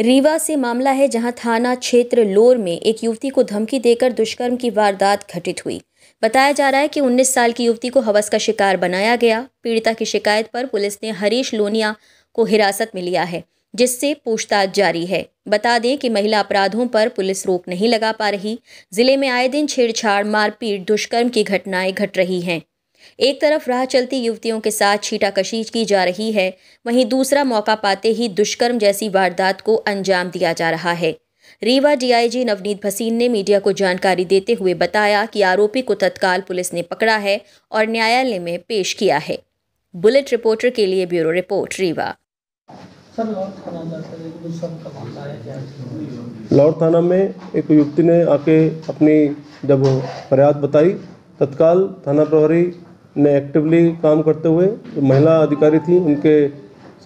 रीवा से मामला है जहां थाना क्षेत्र लोर में एक युवती को धमकी देकर दुष्कर्म की वारदात घटित हुई बताया जा रहा है कि 19 साल की युवती को हवस का शिकार बनाया गया पीड़िता की शिकायत पर पुलिस ने हरीश लोनिया को हिरासत में लिया है जिससे पूछताछ जारी है बता दें कि महिला अपराधों पर पुलिस रोक नहीं लगा पा रही जिले में आए दिन छेड़छाड़ मारपीट दुष्कर्म की घटनाएं घट रही हैं एक तरफ राह चलती युवतियों के साथ छीटाकशी की जा रही है वहीं दूसरा मौका पाते ही दुष्कर्म जैसी वारदात को अंजाम दिया जा रहा है रीवा डीआईजी नवनीत भसीन ने मीडिया को जानकारी देते हुए बताया कि आरोपी को तत्काल पुलिस ने पकड़ा है और न्यायालय में पेश किया है बुलेट रिपोर्टर के लिए ब्यूरो रिपोर्ट रीवा लाहौर थाना में एक युवती ने आके अपनी जब फरियाद बताई तत्काल थाना प्रभारी ने एक्टिवली काम करते हुए महिला अधिकारी थी उनके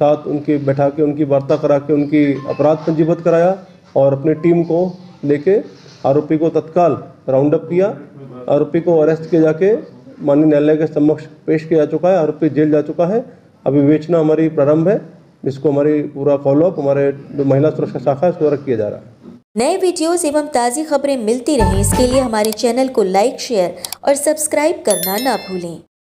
साथ उनके बैठा के उनकी वार्ता करा के उनकी अपराध पंजीबद्ध कराया और अपनी टीम को लेके आरोपी को तत्काल राउंड अप किया आरोपी को अरेस्ट किया जाके माननीय न्यायालय के समक्ष पेश किया जा चुका है आरोपी जेल जा चुका है अभी विवेचना हमारी प्रारंभ है इसको हमारी पूरा फॉलोअप हमारे महिला सुरक्षा शाखा इस द्वारा किया जा रहा है नए वीडियोस एवं ताज़ी खबरें मिलती रहें इसके लिए हमारे चैनल को लाइक शेयर और सब्सक्राइब करना ना भूलें